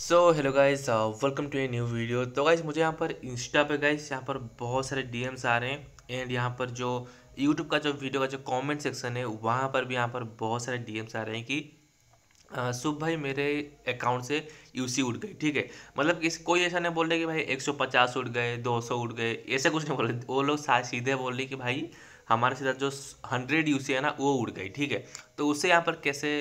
so hello guys welcome to a new video तो guys मुझे यहाँ पर इंस्टा पे गाइस यहाँ पर बहुत सारे डीएम्स आ रहे हैं एंड यहाँ पर जो यूट्यूब का जो वीडियो का जो कमेंट सेक्शन है वहाँ पर भी यहाँ पर बहुत सारे डीएम्स आ रहे हैं कि शुभ uh, भाई मेरे अकाउंट से यूसी उठ गई ठीक है मतलब इस कोई ऐसा नहीं बोल रहे कि भाई 150 उठ गए 200 उठ गए ऐसा कुछ नहीं बोल रहे वो लोग सीधे बोल रहे कि भाई हमारे सीधा जो 100 यूसी है ना वो उड़ गई ठीक है तो उससे यहाँ पर कैसे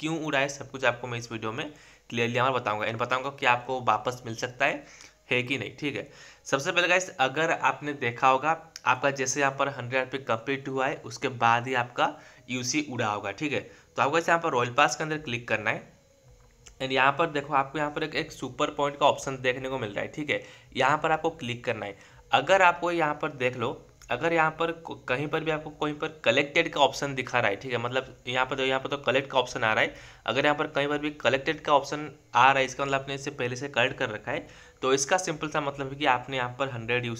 क्यों उड़ाए सब कुछ आपको मैं इस वीडियो में क्लियरली हमारे बताऊंगा एंड बताऊंगा कि आपको वापस मिल सकता है है कि नहीं ठीक है सबसे पहले गाइस अगर आपने देखा होगा आपका जैसे यहाँ पर हंड्रेड रुपये कंप्लीट हुआ है उसके बाद ही आपका यूसी उड़ा होगा ठीक है तो आपको जैसे यहाँ पर रॉयल पास के अंदर क्लिक करना है एंड यहाँ पर देखो आपको यहाँ पर एक, एक सुपर पॉइंट का ऑप्शन देखने को मिल रहा है ठीक है यहाँ पर आपको क्लिक करना है अगर आपको यहाँ पर देख लो अगर यहाँ पर कहीं पर भी आपको कहीं पर कलेक्टेड का ऑप्शन दिखा रहा है ठीक है मतलब यहाँ पर तो, यहाँ पर तो कलेक्ट का ऑप्शन आ रहा है अगर यहाँ पर कहीं पर भी कलेक्टेड का ऑप्शन आ रहा है इसका मतलब आपने इससे पहले से कलेक्ट कर रखा है तो इसका सिंपल सा मतलब है कि आपने यहाँ पर हंड्रेड यू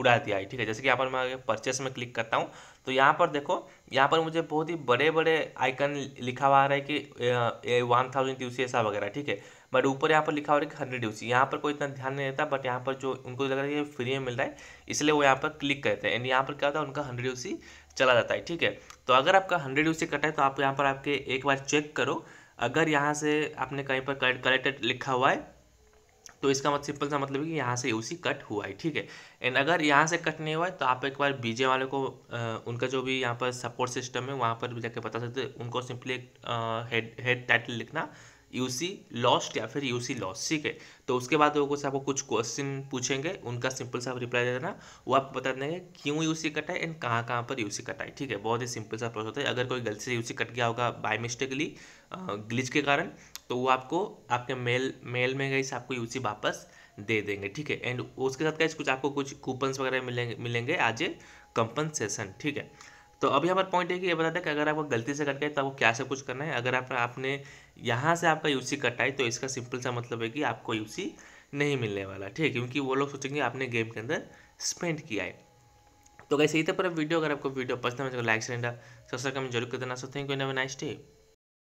उड़ा दिया है ठीक है जैसे कि यहाँ पर मैं परचेस में क्लिक करता हूँ तो यहाँ पर देखो यहाँ पर मुझे बहुत ही बड़े बड़े आइकन लिखा हुआ आ रहा है कि वन थाउजेंड यू ऐसा वगैरह ठीक है बट ऊपर यहाँ पर लिखा हुआ है कि हंड्रेड यू यहाँ पर कोई इतना ध्यान नहीं देता बट यहाँ पर जो उनको लग रहा है फ्री में मिल रहा है इसलिए वो यहाँ पर क्लिक करते हैं एंड यहाँ पर क्या होता है उनका हंड्रेड यू चला जाता है ठीक है तो अगर आपका हंड्रेड यू कटा है तो आप यहाँ पर आपके एक बार चेक करो अगर यहाँ से आपने कहीं पर कलेक्टेड लिखा हुआ है तो इसका मतलब सिंपल सा मतलब है कि यहाँ से यू कट हुआ है ठीक है एंड अगर यहाँ से कट नहीं हुआ है तो आप एक बार बीजे वाले को आ, उनका जो भी यहाँ पर सपोर्ट सिस्टम है वहाँ पर भी जाके बता सकते उनको सिंपली एक हेड हेड टाइटल लिखना यू सी लॉस्ट या फिर यू सी लॉस ठीक है तो उसके बाद लोगों से आपको कुछ क्वेश्चन पूछेंगे उनका सिंपल सा रिप्लाई दे देना वो आपको बता देंगे क्यों यू सी कटाए है एंड कहाँ कहाँ पर यू सी है ठीक है बहुत ही सिंपल सा प्रोसेस होता है अगर कोई गलती से यू सी कट गया होगा बाय मिस्टेकली ग्लिच के कारण तो वो आपको आपके मेल मेल में गई आपको यूसी वापस दे देंगे ठीक है एंड उसके साथ कैसे कुछ आपको कुछ कूपन्स वगैरह मिलेंगे मिलेंगे आज ए कंपनसेशन ठीक है तो अभी यहाँ पर पॉइंट है कि ये बताते हैं कि अगर आपको गलती से कट गए तो आपको क्या सब कुछ करना है अगर आप आपने यहाँ से आपका यूसी कटाई तो इसका सिंपल सा मतलब है कि आपको यूसी नहीं मिलने वाला ठीक है क्योंकि वो लोग सोचेंगे आपने गेम के अंदर स्पेंड किया है तो कैसे तो पर वीडियो अगर आपको वीडियो पसंद है तो लाइक सेंडा सब्सक्राइब कमेंट जरूर कर देना so thank you nice day